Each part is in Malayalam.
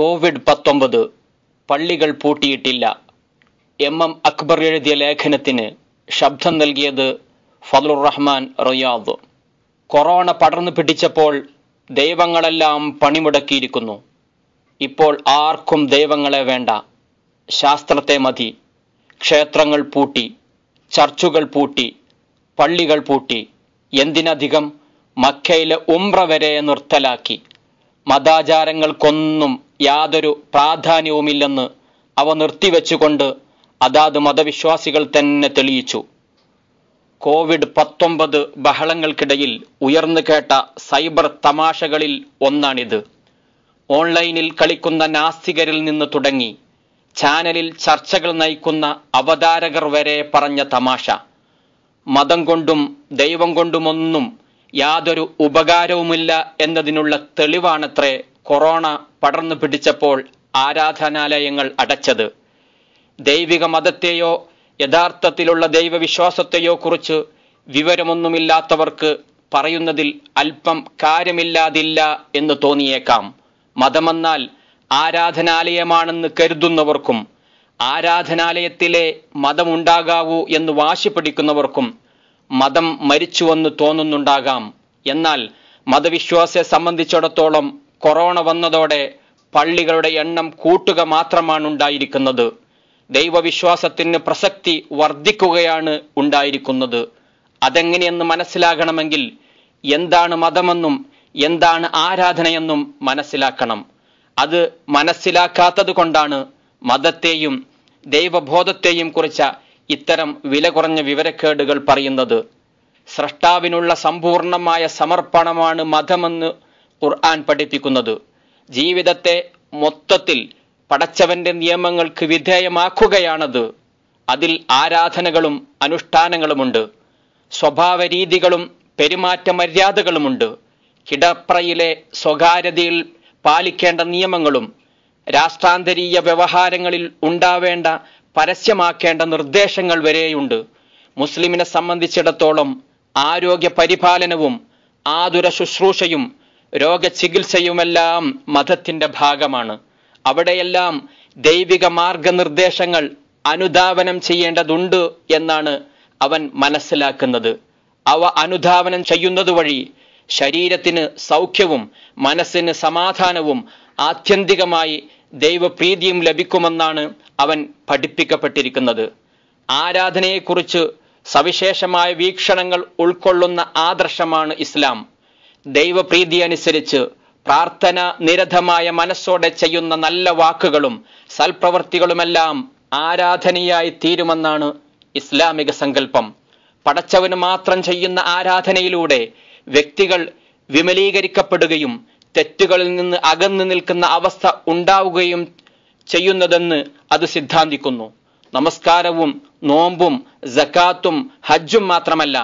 കോവിഡ് പത്തൊമ്പത് പള്ളികൾ പൂട്ടിയിട്ടില്ല എം എം അക്ബർ എഴുതിയ ലേഖനത്തിന് ശബ്ദം നൽകിയത് ഫതുർ റഹ്മാൻ റിയാദ് കൊറോണ പടർന്നു പിടിച്ചപ്പോൾ ദൈവങ്ങളെല്ലാം പണിമുടക്കിയിരിക്കുന്നു ഇപ്പോൾ ആർക്കും ദൈവങ്ങളെ വേണ്ട ശാസ്ത്രത്തെ മതി ക്ഷേത്രങ്ങൾ പൂട്ടി ചർച്ചുകൾ പൂട്ടി പള്ളികൾ പൂട്ടി എന്തിനധികം മക്കയിലെ ഉംറ വരെ നിർത്തലാക്കി മതാചാരങ്ങൾക്കൊന്നും യാതൊരു പ്രാധാന്യവുമില്ലെന്ന് അവ നിർത്തിവെച്ചുകൊണ്ട് അതാത് മതവിശ്വാസികൾ തന്നെ തെളിയിച്ചു കോവിഡ് പത്തൊമ്പത് ബഹളങ്ങൾക്കിടയിൽ ഉയർന്നു കേട്ട സൈബർ തമാശകളിൽ ഒന്നാണിത് ഓൺലൈനിൽ കളിക്കുന്ന നാസ്തികരിൽ നിന്ന് തുടങ്ങി ചാനലിൽ ചർച്ചകൾ നയിക്കുന്ന അവതാരകർ വരെ പറഞ്ഞ തമാശ മതം കൊണ്ടും ദൈവം കൊണ്ടുമൊന്നും യാതൊരു ഉപകാരവുമില്ല എന്നതിനുള്ള തെളിവാണത്രേ കൊറോണ പടർന്നു പിടിച്ചപ്പോൾ ആരാധനാലയങ്ങൾ അടച്ചത് ദൈവിക മതത്തെയോ യഥാർത്ഥത്തിലുള്ള ദൈവവിശ്വാസത്തെയോ കുറിച്ച് വിവരമൊന്നുമില്ലാത്തവർക്ക് പറയുന്നതിൽ അല്പം കാര്യമില്ലാതില്ല എന്ന് തോന്നിയേക്കാം മതമെന്നാൽ ആരാധനാലയമാണെന്ന് കരുതുന്നവർക്കും ആരാധനാലയത്തിലെ മതമുണ്ടാകാവൂ എന്ന് വാശി പിടിക്കുന്നവർക്കും മതം മരിച്ചുവെന്ന് തോന്നുന്നുണ്ടാകാം എന്നാൽ മതവിശ്വാസിയെ സംബന്ധിച്ചിടത്തോളം കൊറോണ വന്നതോടെ പള്ളികളുടെ എണ്ണം കൂട്ടുക മാത്രമാണ് ഉണ്ടായിരിക്കുന്നത് ദൈവവിശ്വാസത്തിന് പ്രസക്തി വർദ്ധിക്കുകയാണ് ഉണ്ടായിരിക്കുന്നത് അതെങ്ങനെയെന്ന് മനസ്സിലാകണമെങ്കിൽ എന്താണ് മതമെന്നും എന്താണ് ആരാധനയെന്നും മനസ്സിലാക്കണം അത് മനസ്സിലാക്കാത്തത് കൊണ്ടാണ് മതത്തെയും ദൈവബോധത്തെയും കുറിച്ച ഇത്തരം വില കുറഞ്ഞ വിവരക്കേടുകൾ പറയുന്നത് സ്രഷ്ടാവിനുള്ള സമ്പൂർണമായ സമർപ്പണമാണ് മതമെന്ന് ഖുർആൻ പഠിപ്പിക്കുന്നത് ജീവിതത്തെ മൊത്തത്തിൽ പടച്ചവന്റെ നിയമങ്ങൾക്ക് വിധേയമാക്കുകയാണത് അതിൽ ആരാധനകളും അനുഷ്ഠാനങ്ങളുമുണ്ട് സ്വഭാവരീതികളും പെരുമാറ്റ മര്യാദകളുമുണ്ട് കിടപ്രയിലെ സ്വകാര്യതയിൽ പാലിക്കേണ്ട നിയമങ്ങളും രാഷ്ട്രാന്തരീയ വ്യവഹാരങ്ങളിൽ ഉണ്ടാവേണ്ട പരസ്യമാക്കേണ്ട നിർദ്ദേശങ്ങൾ വരെയുണ്ട് മുസ്ലിമിനെ സംബന്ധിച്ചിടത്തോളം ആരോഗ്യ പരിപാലനവും ആതുര ശുശ്രൂഷയും രോഗചികിത്സയുമെല്ലാം മതത്തിൻ്റെ ഭാഗമാണ് അവിടെയെല്ലാം ദൈവിക മാർഗനിർദ്ദേശങ്ങൾ അനുധാവനം ചെയ്യേണ്ടതുണ്ട് എന്നാണ് അവൻ മനസ്സിലാക്കുന്നത് അവ അനുധാവനം ചെയ്യുന്നത് വഴി ശരീരത്തിന് സൗഖ്യവും മനസ്സിന് സമാധാനവും ആത്യന്തികമായി ദൈവപ്രീതിയും ലഭിക്കുമെന്നാണ് അവൻ പഠിപ്പിക്കപ്പെട്ടിരിക്കുന്നത് ആരാധനയെക്കുറിച്ച് സവിശേഷമായ വീക്ഷണങ്ങൾ ഉൾക്കൊള്ളുന്ന ആദർശമാണ് ഇസ്ലാം ദൈവപ്രീതി അനുസരിച്ച് പ്രാർത്ഥന നിരതമായ മനസ്സോടെ ചെയ്യുന്ന നല്ല വാക്കുകളും സൽപ്രവൃത്തികളുമെല്ലാം ആരാധനയായി തീരുമെന്നാണ് ഇസ്ലാമിക സങ്കല്പം പടച്ചവന് മാത്രം ചെയ്യുന്ന ആരാധനയിലൂടെ വ്യക്തികൾ വിമലീകരിക്കപ്പെടുകയും തെറ്റുകളിൽ നിന്ന് അകന്നു നിൽക്കുന്ന അവസ്ഥ ഉണ്ടാവുകയും ചെയ്യുന്നതെന്ന് അത് സിദ്ധാന്തിക്കുന്നു നമസ്കാരവും നോമ്പും ജക്കാത്തും ഹജ്ജും മാത്രമല്ല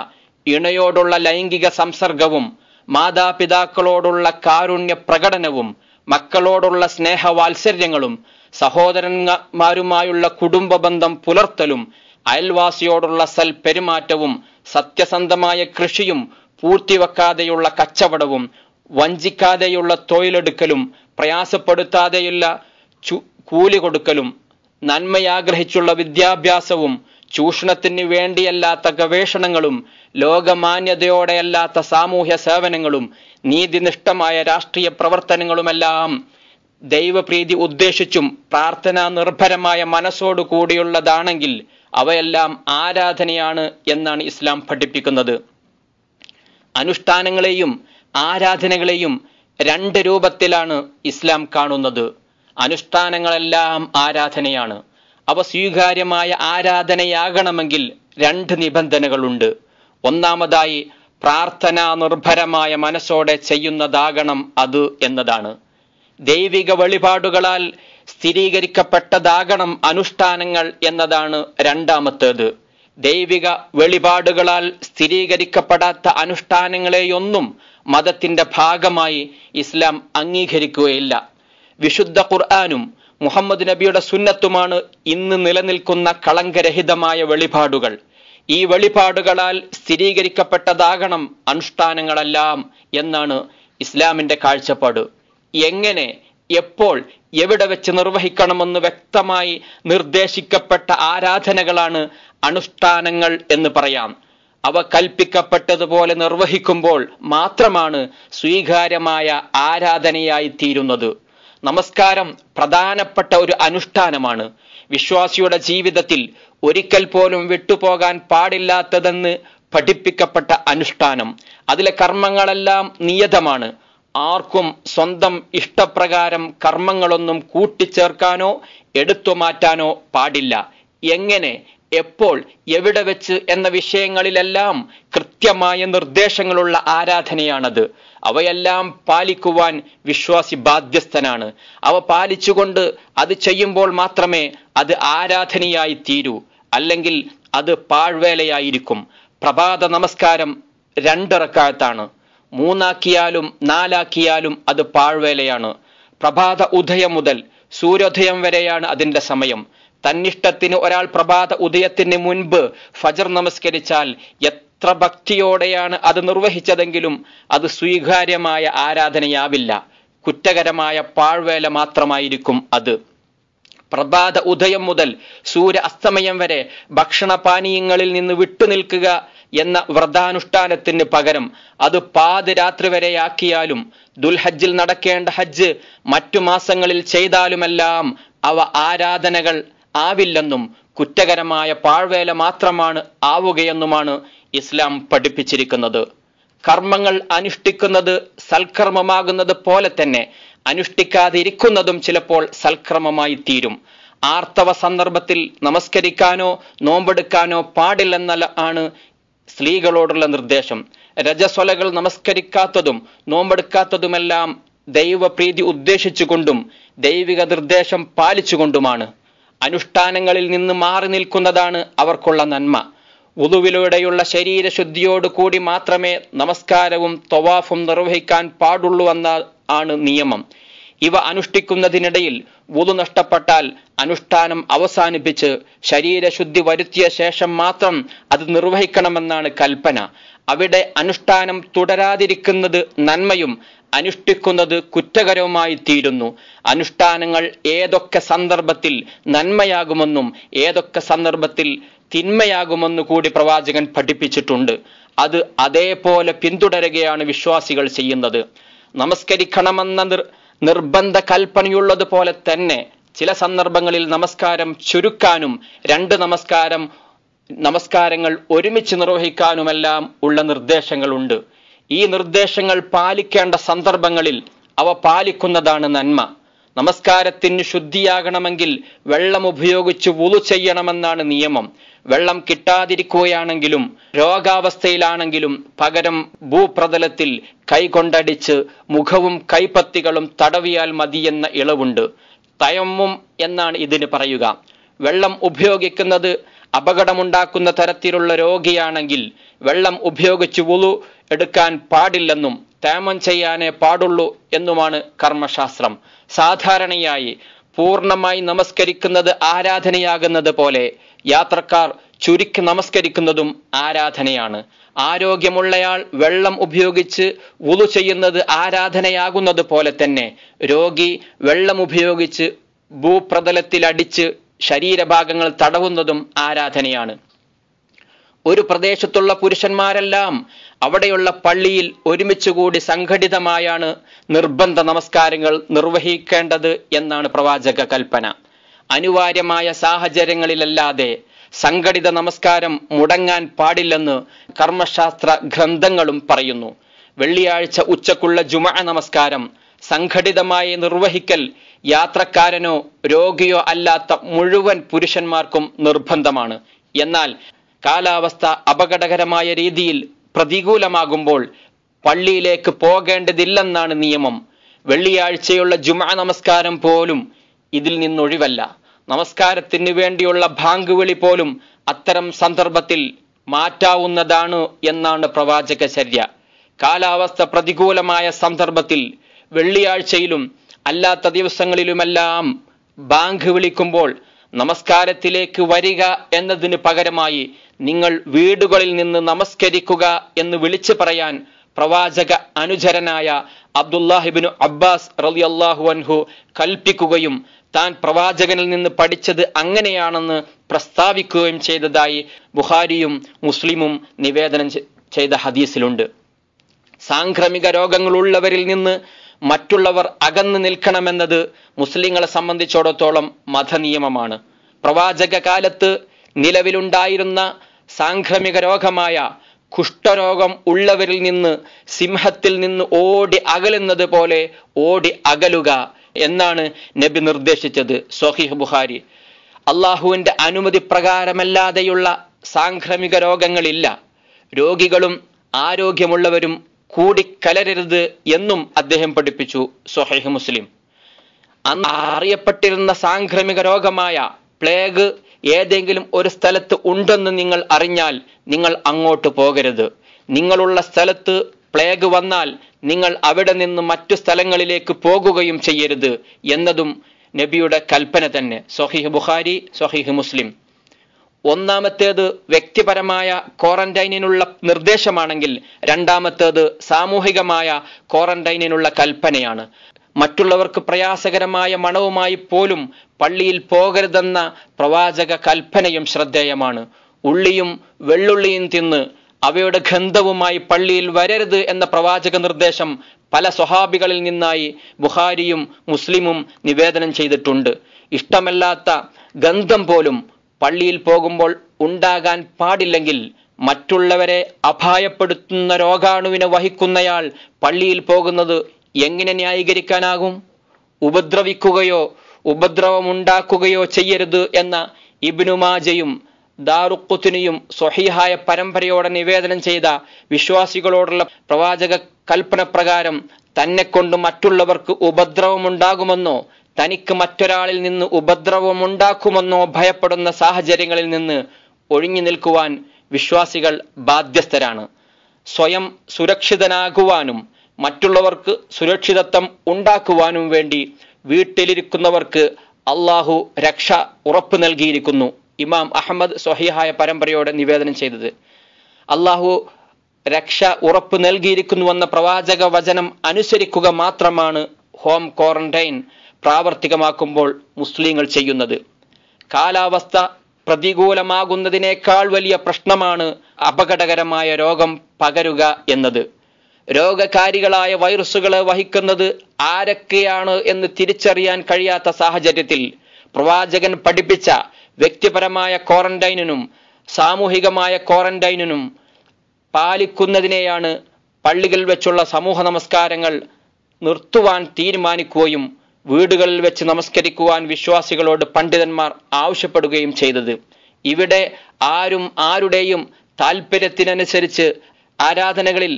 ഇണയോടുള്ള ലൈംഗിക സംസർഗവും മാതാപിതാക്കളോടുള്ള കാരുണ്യ പ്രകടനവും മക്കളോടുള്ള സ്നേഹവാത്സര്യങ്ങളും സഹോദരന്മാരുമായുള്ള കുടുംബ ബന്ധം പുലർത്തലും അയൽവാസിയോടുള്ള സൽപെരുമാറ്റവും സത്യസന്ധമായ കൃഷിയും പൂർത്തിവെക്കാതെയുള്ള കച്ചവടവും വഞ്ചിക്കാതെയുള്ള തൊഴിലെടുക്കലും പ്രയാസപ്പെടുത്താതെയുള്ള കൂലി കൊടുക്കലും നന്മയാഗ്രഹിച്ചുള്ള വിദ്യാഭ്യാസവും ചൂഷണത്തിന് വേണ്ടിയല്ലാത്ത ഗവേഷണങ്ങളും ലോകമാന്യതയോടെയല്ലാത്ത സാമൂഹ്യ സേവനങ്ങളും നീതിനിഷ്ഠമായ രാഷ്ട്രീയ പ്രവർത്തനങ്ങളുമെല്ലാം ദൈവപ്രീതി ഉദ്ദേശിച്ചും പ്രാർത്ഥനാ നിർഭരമായ മനസ്സോടുകൂടിയുള്ളതാണെങ്കിൽ അവയെല്ലാം ആരാധനയാണ് എന്നാണ് ഇസ്ലാം പഠിപ്പിക്കുന്നത് അനുഷ്ഠാനങ്ങളെയും ആരാധനകളെയും രണ്ട് രൂപത്തിലാണ് ഇസ്ലാം കാണുന്നത് അനുഷ്ഠാനങ്ങളെല്ലാം ആരാധനയാണ് അവ സ്വീകാര്യമായ ആരാധനയാകണമെങ്കിൽ രണ്ട് നിബന്ധനകളുണ്ട് ഒന്നാമതായി പ്രാർത്ഥനാ നിർഭരമായ മനസ്സോടെ ചെയ്യുന്നതാകണം അത് എന്നതാണ് ദൈവിക വഴിപാടുകളാൽ സ്ഥിരീകരിക്കപ്പെട്ടതാകണം അനുഷ്ഠാനങ്ങൾ എന്നതാണ് രണ്ടാമത്തേത് ദൈവിക വെളിപാടുകളാൽ സ്ഥിരീകരിക്കപ്പെടാത്ത അനുഷ്ഠാനങ്ങളെയൊന്നും മതത്തിന്റെ ഭാഗമായി ഇസ്ലാം അംഗീകരിക്കുകയില്ല വിശുദ്ധ ഖുർആാനും മുഹമ്മദ് നബിയുടെ സുന്നത്തുമാണ് ഇന്ന് നിലനിൽക്കുന്ന കളങ്കരഹിതമായ വെളിപാടുകൾ ഈ വെളിപാടുകളാൽ സ്ഥിരീകരിക്കപ്പെട്ടതാകണം അനുഷ്ഠാനങ്ങളെല്ലാം എന്നാണ് ഇസ്ലാമിൻ്റെ കാഴ്ചപ്പാട് എങ്ങനെ എപ്പോൾ എവിടെ വെച്ച് നിർവഹിക്കണമെന്ന് വ്യക്തമായി നിർദ്ദേശിക്കപ്പെട്ട ആരാധനകളാണ് അനുഷ്ഠാനങ്ങൾ എന്ന് പറയാം അവ കൽപ്പിക്കപ്പെട്ടതുപോലെ നിർവഹിക്കുമ്പോൾ മാത്രമാണ് സ്വീകാര്യമായ ആരാധനയായി തീരുന്നത് നമസ്കാരം പ്രധാനപ്പെട്ട ഒരു അനുഷ്ഠാനമാണ് വിശ്വാസിയുടെ ജീവിതത്തിൽ ഒരിക്കൽ പോലും വിട്ടുപോകാൻ പാടില്ലാത്തതെന്ന് പഠിപ്പിക്കപ്പെട്ട അനുഷ്ഠാനം അതിലെ കർമ്മങ്ങളെല്ലാം നിയതമാണ് ആർക്കും സ്വന്തം ഇഷ്ടപ്രകാരം കർമ്മങ്ങളൊന്നും കൂട്ടിച്ചേർക്കാനോ എടുത്തു മാറ്റാനോ പാടില്ല എങ്ങനെ എപ്പോൾ എവിടെ വെച്ച് എന്ന വിഷയങ്ങളിലെല്ലാം കൃത്യമായ നിർദ്ദേശങ്ങളുള്ള ആരാധനയാണത് അവയെല്ലാം പാലിക്കുവാൻ വിശ്വാസി ബാധ്യസ്ഥനാണ് അവ പാലിച്ചുകൊണ്ട് അത് ചെയ്യുമ്പോൾ മാത്രമേ അത് ആരാധനയായി തീരൂ അല്ലെങ്കിൽ അത് പാഴ്വേലയായിരിക്കും പ്രഭാത നമസ്കാരം രണ്ടിറക്കാത്താണ് മൂന്നാക്കിയാലും നാലാക്കിയാലും അത് പാഴ്വേലയാണ് പ്രഭാത ഉദയം മുതൽ സൂര്യോദയം വരെയാണ് അതിൻ്റെ സമയം തന്നിഷ്ടത്തിന് ഒരാൾ പ്രഭാത ഉദയത്തിന് മുൻപ് ഫജർ നമസ്കരിച്ചാൽ എത്ര ഭക്തിയോടെയാണ് അത് നിർവഹിച്ചതെങ്കിലും അത് സ്വീകാര്യമായ ആരാധനയാവില്ല കുറ്റകരമായ പാഴ്വേല മാത്രമായിരിക്കും അത് പ്രഭാത ഉദയം മുതൽ സൂര്യ അസ്തമയം വരെ ഭക്ഷണപാനീയങ്ങളിൽ നിന്ന് വിട്ടുനിൽക്കുക എന്ന വ്രതാനുഷ്ഠാനത്തിന് പകരം അത് പാതിരാത്രി വരെയാക്കിയാലും ദുൽഹജ്ജിൽ നടക്കേണ്ട ഹജ്ജ് മറ്റു മാസങ്ങളിൽ ചെയ്താലുമെല്ലാം അവ ആരാധനകൾ ആവില്ലെന്നും കുറ്റകരമായ പാഴ്വേല മാത്രമാണ് ആവുകയെന്നുമാണ് ഇസ്ലാം പഠിപ്പിച്ചിരിക്കുന്നത് കർമ്മങ്ങൾ അനുഷ്ഠിക്കുന്നത് സൽക്കർമ്മമാകുന്നത് പോലെ തന്നെ അനുഷ്ഠിക്കാതിരിക്കുന്നതും ചിലപ്പോൾ സൽക്രമമായി തീരും ആർത്തവ സന്ദർഭത്തിൽ നമസ്കരിക്കാനോ നോമ്പെടുക്കാനോ പാടില്ലെന്ന ആണ് സ്ത്രീകളോടുള്ള നിർദ്ദേശം രജസ്വലകൾ നമസ്കരിക്കാത്തതും നോമ്പെടുക്കാത്തതുമെല്ലാം ദൈവപ്രീതി ഉദ്ദേശിച്ചുകൊണ്ടും ദൈവിക നിർദ്ദേശം പാലിച്ചുകൊണ്ടുമാണ് അനുഷ്ഠാനങ്ങളിൽ നിന്ന് മാറി നിൽക്കുന്നതാണ് അവർക്കുള്ള നന്മ ഉതുവിലൂടെയുള്ള ശരീരശുദ്ധിയോടുകൂടി മാത്രമേ നമസ്കാരവും തൊവാഫും നിർവഹിക്കാൻ പാടുള്ളൂവെന്ന ആണ് നിയമം ഇവ അനുഷ്ഠിക്കുന്നതിനിടയിൽ വുതു നഷ്ടപ്പെട്ടാൽ അനുഷ്ഠാനം അവസാനിപ്പിച്ച് ശരീരശുദ്ധി വരുത്തിയ ശേഷം മാത്രം അത് നിർവഹിക്കണമെന്നാണ് കൽപ്പന അവിടെ അനുഷ്ഠാനം തുടരാതിരിക്കുന്നത് നന്മയും അനുഷ്ഠിക്കുന്നത് കുറ്റകരവുമായി തീരുന്നു അനുഷ്ഠാനങ്ങൾ ഏതൊക്കെ സന്ദർഭത്തിൽ നന്മയാകുമെന്നും ഏതൊക്കെ സന്ദർഭത്തിൽ തിന്മയാകുമെന്ന് കൂടി പ്രവാചകൻ പഠിപ്പിച്ചിട്ടുണ്ട് അത് അതേപോലെ പിന്തുടരുകയാണ് വിശ്വാസികൾ ചെയ്യുന്നത് നമസ്കരിക്കണമെന്ന നിർ നിർബന്ധ കൽപ്പനയുള്ളതുപോലെ തന്നെ ചില സന്ദർഭങ്ങളിൽ നമസ്കാരം ചുരുക്കാനും രണ്ട് നമസ്കാരം നമസ്കാരങ്ങൾ ഒരുമിച്ച് നിർവഹിക്കാനുമെല്ലാം ഉള്ള നിർദ്ദേശങ്ങളുണ്ട് ഈ നിർദ്ദേശങ്ങൾ പാലിക്കേണ്ട സന്ദർഭങ്ങളിൽ അവ പാലിക്കുന്നതാണ് നന്മ നമസ്കാരത്തിന് ശുദ്ധിയാകണമെങ്കിൽ വെള്ളം ഉപയോഗിച്ച് വുളു ചെയ്യണമെന്നാണ് നിയമം വെള്ളം കിട്ടാതിരിക്കുകയാണെങ്കിലും രോഗാവസ്ഥയിലാണെങ്കിലും പകരം ഭൂപ്രതലത്തിൽ കൈകൊണ്ടടിച്ച് മുഖവും കൈപ്പത്തികളും തടവിയാൽ മതിയെന്ന ഇളവുണ്ട് തയമ്മും എന്നാണ് ഇതിന് പറയുക വെള്ളം ഉപയോഗിക്കുന്നത് അപകടമുണ്ടാക്കുന്ന തരത്തിലുള്ള രോഗിയാണെങ്കിൽ വെള്ളം ഉപയോഗിച്ച് വുളു എടുക്കാൻ പാടില്ലെന്നും തേമം ചെയ്യാനേ പാടുള്ളൂ എന്നുമാണ് കർമ്മശാസ്ത്രം സാധാരണയായി പൂർണ്ണമായി നമസ്കരിക്കുന്നത് ആരാധനയാകുന്നത് പോലെ യാത്രക്കാർ ചുരുക്കി നമസ്കരിക്കുന്നതും ആരാധനയാണ് ആരോഗ്യമുള്ളയാൾ വെള്ളം ഉപയോഗിച്ച് ഉളു ചെയ്യുന്നത് ആരാധനയാകുന്നത് പോലെ തന്നെ രോഗി വെള്ളം ഉപയോഗിച്ച് ഭൂപ്രതലത്തിൽ അടിച്ച് ശരീരഭാഗങ്ങൾ തടവുന്നതും ആരാധനയാണ് ഒരു പ്രദേശത്തുള്ള പുരുഷന്മാരെല്ലാം അവിടെയുള്ള പള്ളിയിൽ ഒരുമിച്ച് കൂടി സംഘടിതമായാണ് നിർബന്ധ നമസ്കാരങ്ങൾ നിർവഹിക്കേണ്ടത് എന്നാണ് പ്രവാചക കൽപ്പന അനിവാര്യമായ സാഹചര്യങ്ങളിലല്ലാതെ സംഘടിത നമസ്കാരം മുടങ്ങാൻ പാടില്ലെന്ന് കർമ്മശാസ്ത്ര ഗ്രന്ഥങ്ങളും പറയുന്നു വെള്ളിയാഴ്ച ഉച്ചക്കുള്ള ജുമ നമസ്കാരം സംഘടിതമായി നിർവഹിക്കൽ യാത്രക്കാരനോ രോഗിയോ അല്ലാത്ത മുഴുവൻ പുരുഷന്മാർക്കും നിർബന്ധമാണ് എന്നാൽ കാലാവസ്ഥ അപകടകരമായ രീതിയിൽ പ്രതികൂലമാകുമ്പോൾ പള്ളിയിലേക്ക് പോകേണ്ടതില്ലെന്നാണ് നിയമം വെള്ളിയാഴ്ചയുള്ള ജുമാ നമസ്കാരം പോലും ഇതിൽ നിന്നൊഴിവല്ല നമസ്കാരത്തിന് വേണ്ടിയുള്ള ഭാങ്ക് വിളി പോലും അത്തരം സന്ദർഭത്തിൽ മാറ്റാവുന്നതാണ് എന്നാണ് പ്രവാചക ചര്യ കാലാവസ്ഥ പ്രതികൂലമായ സന്ദർഭത്തിൽ വെള്ളിയാഴ്ചയിലും അല്ലാത്ത ദിവസങ്ങളിലുമെല്ലാം ബാങ്ക് വിളിക്കുമ്പോൾ നമസ്കാരത്തിലേക്ക് വരിക എന്നതിന് പകരമായി നിങ്ങൾ വീടുകളിൽ നിന്ന് നമസ്കരിക്കുക എന്ന് വിളിച്ചു പറയാൻ പ്രവാചക അനുചരനായ അബ്ദുല്ലാഹിബിനു അബ്ബാസ് അള്ളാഹു അൻഹു കൽപ്പിക്കുകയും താൻ പ്രവാചകനിൽ നിന്ന് പഠിച്ചത് അങ്ങനെയാണെന്ന് പ്രസ്താവിക്കുകയും ചെയ്തതായി ബുഹാരിയും മുസ്ലിമും നിവേദനം ചെയ്ത ഹദീസിലുണ്ട് സാംക്രമിക രോഗങ്ങളുള്ളവരിൽ നിന്ന് മറ്റുള്ളവർ അകന്നു നിൽക്കണമെന്നത് മുസ്ലിങ്ങളെ സംബന്ധിച്ചിടത്തോളം മതനിയമമാണ് പ്രവാചക കാലത്ത് നിലവിലുണ്ടായിരുന്ന സാംക്രമിക രോഗമായ കുഷ്ഠരോഗം ഉള്ളവരിൽ നിന്ന് സിംഹത്തിൽ നിന്ന് ഓടി അകലുന്നത് പോലെ ഓടി അകലുക എന്നാണ് നബി നിർദ്ദേശിച്ചത് സൊഹീഹ് ബുഹാരി അള്ളാഹുവിൻ്റെ അനുമതി പ്രകാരമല്ലാതെയുള്ള സാംക്രമിക രോഗങ്ങളില്ല രോഗികളും ആരോഗ്യമുള്ളവരും കൂടിക്കലരരുത് എന്നും അദ്ദേഹം പഠിപ്പിച്ചു സൊഹൈഹ് മുസ്ലിം അന്ന് അറിയപ്പെട്ടിരുന്ന സാംക്രമിക രോഗമായ പ്ലേഗ് ഏതെങ്കിലും ഒരു സ്ഥലത്ത് ഉണ്ടെന്ന് നിങ്ങൾ അറിഞ്ഞാൽ നിങ്ങൾ അങ്ങോട്ട് പോകരുത് നിങ്ങളുള്ള സ്ഥലത്ത് പ്ലേഗ് വന്നാൽ നിങ്ങൾ അവിടെ നിന്ന് മറ്റു സ്ഥലങ്ങളിലേക്ക് പോകുകയും ചെയ്യരുത് എന്നതും നബിയുടെ കൽപ്പന തന്നെ സൊഹീഹ് ബുഖാരി സൊഹീഹ് മുസ്ലിം ഒന്നാമത്തേത് വ്യക്തിപരമായ ക്വാറന്റൈനിനുള്ള നിർദ്ദേശമാണെങ്കിൽ രണ്ടാമത്തേത് സാമൂഹികമായ ക്വാറന്റൈനിനുള്ള കൽപ്പനയാണ് മറ്റുള്ളവർക്ക് പ്രയാസകരമായ മണവുമായി പോലും പള്ളിയിൽ പോകരുതെന്ന പ്രവാചക കൽപ്പനയും ശ്രദ്ധേയമാണ് ഉള്ളിയും വെള്ളുള്ളിയും തിന്ന് അവയുടെ ഗന്ധവുമായി പള്ളിയിൽ വരരുത് എന്ന പ്രവാചക നിർദ്ദേശം പല സ്വഹാബികളിൽ നിന്നായി ബുഹാരിയും മുസ്ലിമും നിവേദനം ചെയ്തിട്ടുണ്ട് ഇഷ്ടമല്ലാത്ത ഗന്ധം പോലും പള്ളിയിൽ പോകുമ്പോൾ ഉണ്ടാകാൻ പാടില്ലെങ്കിൽ മറ്റുള്ളവരെ അപായപ്പെടുത്തുന്ന രോഗാണുവിനെ വഹിക്കുന്നയാൾ പള്ളിയിൽ പോകുന്നത് എങ്ങനെ ന്യായീകരിക്കാനാകും ഉപദ്രവിക്കുകയോ ഉപദ്രവമുണ്ടാക്കുകയോ ചെയ്യരുത് എന്ന ഇബിനുമാജയും ദാറുക്കുത്തിനെയും സ്വഹീഹായ പരമ്പരയോടെ നിവേദനം ചെയ്ത വിശ്വാസികളോടുള്ള പ്രവാചക കൽപ്പന പ്രകാരം തന്നെ കൊണ്ട് മറ്റുള്ളവർക്ക് ഉപദ്രവമുണ്ടാകുമെന്നോ തനിക്ക് മറ്റൊരാളിൽ നിന്ന് ഉപദ്രവമുണ്ടാക്കുമെന്നോ ഭയപ്പെടുന്ന സാഹചര്യങ്ങളിൽ നിന്ന് ഒഴിഞ്ഞു നിൽക്കുവാൻ വിശ്വാസികൾ ബാധ്യസ്ഥരാണ് സ്വയം സുരക്ഷിതനാകുവാനും മറ്റുള്ളവർക്ക് സുരക്ഷിതത്വം ഉണ്ടാക്കുവാനും വേണ്ടി വീട്ടിലിരിക്കുന്നവർക്ക് അള്ളാഹു രക്ഷ ഉറപ്പ് നൽകിയിരിക്കുന്നു ഇമാം അഹമ്മദ് സൊഹിഹായ പരമ്പരയോടെ നിവേദനം ചെയ്തത് അള്ളാഹു രക്ഷ ഉറപ്പ് നൽകിയിരിക്കുന്നുവെന്ന പ്രവാചക വചനം അനുസരിക്കുക മാത്രമാണ് ഹോം ക്വാറന്റൈൻ പ്രാവർത്തികമാക്കുമ്പോൾ മുസ്ലിങ്ങൾ ചെയ്യുന്നത് കാലാവസ്ഥ പ്രതികൂലമാകുന്നതിനേക്കാൾ വലിയ പ്രശ്നമാണ് അപകടകരമായ രോഗം പകരുക എന്നത് രോഗകാരികളായ വൈറസുകളെ വഹിക്കുന്നത് ആരൊക്കെയാണ് എന്ന് തിരിച്ചറിയാൻ കഴിയാത്ത സാഹചര്യത്തിൽ പ്രവാചകൻ പഠിപ്പിച്ച വ്യക്തിപരമായ ക്വാറന്റൈനിനും സാമൂഹികമായ ക്വാറന്റൈനിനും പാലിക്കുന്നതിനെയാണ് പള്ളികളിൽ വെച്ചുള്ള സമൂഹ നമസ്കാരങ്ങൾ നിർത്തുവാൻ തീരുമാനിക്കുകയും വീടുകളിൽ വെച്ച് നമസ്കരിക്കുവാൻ വിശ്വാസികളോട് പണ്ഡിതന്മാർ ആവശ്യപ്പെടുകയും ചെയ്തത് ഇവിടെ ആരും ആരുടെയും താൽപ്പര്യത്തിനനുസരിച്ച് ആരാധനകളിൽ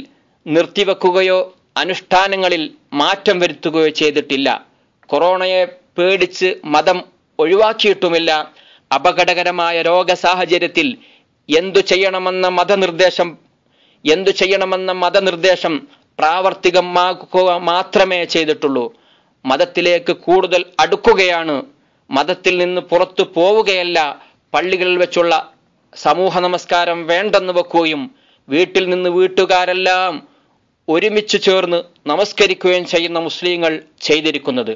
നിർത്തിവെക്കുകയോ അനുഷ്ഠാനങ്ങളിൽ മാറ്റം വരുത്തുകയോ ചെയ്തിട്ടില്ല കൊറോണയെ പേടിച്ച് മതം ഒഴിവാക്കിയിട്ടുമില്ല അപകടകരമായ രോഗ സാഹചര്യത്തിൽ എന്തു ചെയ്യണമെന്ന മതനിർദ്ദേശം എന്തു ചെയ്യണമെന്ന മതനിർദ്ദേശം പ്രാവർത്തികമാക്കുക മാത്രമേ ചെയ്തിട്ടുള്ളൂ മതത്തിലേക്ക് കൂടുതൽ അടുക്കുകയാണ് മതത്തിൽ നിന്ന് പുറത്തു പോവുകയല്ല പള്ളികളിൽ വെച്ചുള്ള സമൂഹ നമസ്കാരം വേണ്ടെന്ന് വെക്കുകയും വീട്ടിൽ നിന്ന് വീട്ടുകാരെല്ലാം ഒരുമിച്ച് ചേർന്ന് നമസ്കരിക്കുകയും ചെയ്യുന്ന മുസ്ലിങ്ങൾ ചെയ്തിരിക്കുന്നത്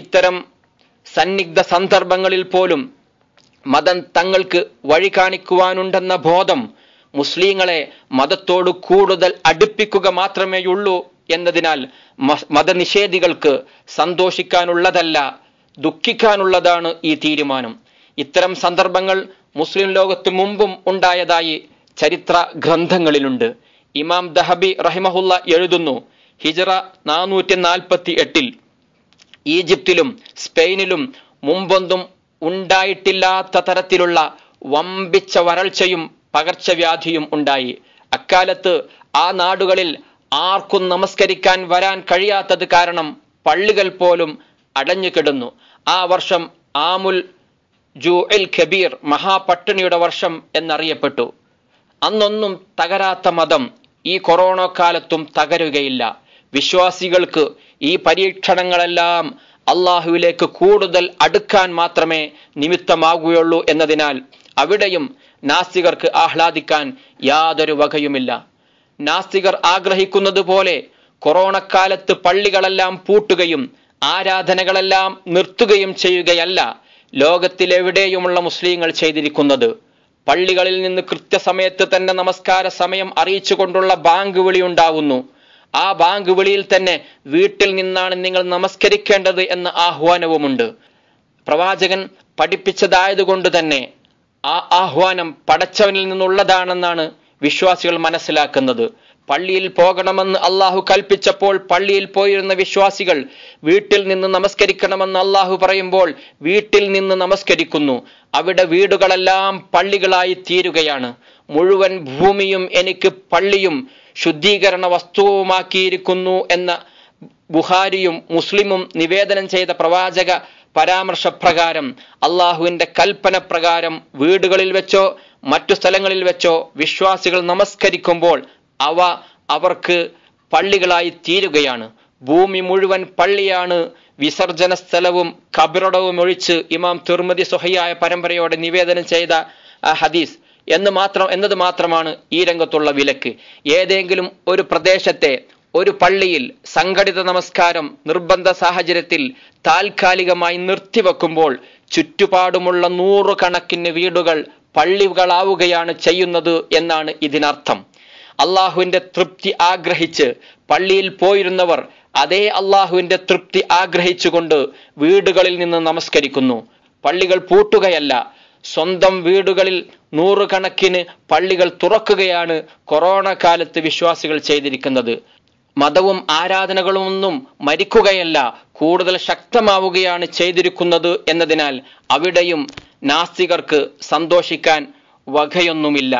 ഇത്തരം സന്നിഗ്ധ സന്ദർഭങ്ങളിൽ പോലും മതം തങ്ങൾക്ക് വഴി കാണിക്കുവാനുണ്ടെന്ന ബോധം മുസ്ലിങ്ങളെ മതത്തോട് കൂടുതൽ അടുപ്പിക്കുക മാത്രമേയുള്ളൂ എന്നതിനാൽ മതനിഷേധികൾക്ക് സന്തോഷിക്കാനുള്ളതല്ല ദുഃഖിക്കാനുള്ളതാണ് ഈ തീരുമാനം ഇത്തരം സന്ദർഭങ്ങൾ മുസ്ലിം ലോകത്ത് മുമ്പും ഉണ്ടായതായി ചരിത്ര ഗ്രന്ഥങ്ങളിലുണ്ട് ഇമാം ദഹബി റഹിമഹുല്ല എഴുതുന്നു ഹിജറ നാനൂറ്റി നാൽപ്പത്തി എട്ടിൽ ഈജിപ്തിലും സ്പെയിനിലും മുമ്പൊന്നും ഉണ്ടായിട്ടില്ലാത്ത തരത്തിലുള്ള വമ്പിച്ച വരൾച്ചയും പകർച്ചവ്യാധിയും ഉണ്ടായി അക്കാലത്ത് ആ നാടുകളിൽ ആർക്കും നമസ്കരിക്കാൻ വരാൻ കഴിയാത്തത് കാരണം പള്ളികൾ പോലും അടഞ്ഞു കിടന്നു ആ വർഷം ആമുൽ ജു എൽ ഖബീർ മഹാപട്ടിണിയുടെ വർഷം എന്നറിയപ്പെട്ടു അന്നൊന്നും തകരാത്ത മതം ഈ കൊറോണ കാലത്തും തകരുകയില്ല വിശ്വാസികൾക്ക് ഈ പരീക്ഷണങ്ങളെല്ലാം അള്ളാഹുവിലേക്ക് കൂടുതൽ അടുക്കാൻ മാത്രമേ നിമിത്തമാകുകയുള്ളൂ എന്നതിനാൽ അവിടെയും നാസ്തികർക്ക് ആഹ്ലാദിക്കാൻ യാതൊരു വകയുമില്ല നാസ്തികർ ആഗ്രഹിക്കുന്നത് പോലെ കൊറോണക്കാലത്ത് പള്ളികളെല്ലാം പൂട്ടുകയും ആരാധനകളെല്ലാം നിർത്തുകയും ചെയ്യുകയല്ല ലോകത്തിലെവിടെയുമുള്ള മുസ്ലിങ്ങൾ ചെയ്തിരിക്കുന്നത് പള്ളികളിൽ നിന്ന് കൃത്യസമയത്ത് തന്നെ നമസ്കാര സമയം അറിയിച്ചുകൊണ്ടുള്ള ബാങ്ക് വിളി ഉണ്ടാവുന്നു ആ ബാങ്ക് വിളിയിൽ തന്നെ വീട്ടിൽ നിന്നാണ് നിങ്ങൾ നമസ്കരിക്കേണ്ടത് എന്ന ആഹ്വാനവുമുണ്ട് പ്രവാചകൻ പഠിപ്പിച്ചതായതുകൊണ്ട് തന്നെ ആ ആഹ്വാനം പടച്ചവനിൽ നിന്നുള്ളതാണെന്നാണ് വിശ്വാസികൾ മനസ്സിലാക്കുന്നത് പള്ളിയിൽ പോകണമെന്ന് അള്ളാഹു കൽപ്പിച്ചപ്പോൾ പള്ളിയിൽ പോയിരുന്ന വിശ്വാസികൾ വീട്ടിൽ നിന്ന് നമസ്കരിക്കണമെന്ന് അള്ളാഹു പറയുമ്പോൾ വീട്ടിൽ നിന്ന് നമസ്കരിക്കുന്നു അവിടെ വീടുകളെല്ലാം പള്ളികളായി തീരുകയാണ് മുഴുവൻ ഭൂമിയും എനിക്ക് പള്ളിയും ശുദ്ധീകരണ വസ്തുവുമാക്കിയിരിക്കുന്നു എന്ന ബുഹാരിയും മുസ്ലിമും നിവേദനം ചെയ്ത പ്രവാചക പരാമർശപ്രകാരം അള്ളാഹുവിൻ്റെ കൽപ്പന പ്രകാരം വീടുകളിൽ വെച്ചോ മറ്റു സ്ഥലങ്ങളിൽ വെച്ചോ വിശ്വാസികൾ നമസ്കരിക്കുമ്പോൾ അവ അവർക്ക് പള്ളികളായി തീരുകയാണ് ഭൂമി മുഴുവൻ പള്ളിയാണ് വിസർജന സ്ഥലവും കബിറടവും ഒഴിച്ച് ഇമാം തിർമതി സുഹയായ പരമ്പരയോടെ നിവേദനം ചെയ്ത ഹദീസ് എന്ന് മാത്രം എന്നത് മാത്രമാണ് ഈ രംഗത്തുള്ള വിലക്ക് ഏതെങ്കിലും ഒരു പ്രദേശത്തെ ഒരു പള്ളിയിൽ സംഘടിത നമസ്കാരം നിർബന്ധ സാഹചര്യത്തിൽ താൽക്കാലികമായി നിർത്തിവെക്കുമ്പോൾ ചുറ്റുപാടുമുള്ള നൂറുകണക്കിന് വീടുകൾ പള്ളികളാവുകയാണ് ചെയ്യുന്നത് എന്നാണ് ഇതിനർത്ഥം അള്ളാഹുവിൻ്റെ തൃപ്തി ആഗ്രഹിച്ച് പള്ളിയിൽ പോയിരുന്നവർ അതേ അള്ളാഹുവിൻ്റെ തൃപ്തി ആഗ്രഹിച്ചുകൊണ്ട് വീടുകളിൽ നിന്ന് നമസ്കരിക്കുന്നു പള്ളികൾ പൂട്ടുകയല്ല സ്വന്തം വീടുകളിൽ നൂറുകണക്കിന് പള്ളികൾ തുറക്കുകയാണ് കൊറോണ കാലത്ത് വിശ്വാസികൾ ചെയ്തിരിക്കുന്നത് മതവും ആരാധനകളുമൊന്നും മരിക്കുകയല്ല കൂടുതൽ ശക്തമാവുകയാണ് ചെയ്തിരിക്കുന്നത് എന്നതിനാൽ അവിടെയും നാസ്തികർക്ക് സന്തോഷിക്കാൻ വകയൊന്നുമില്ല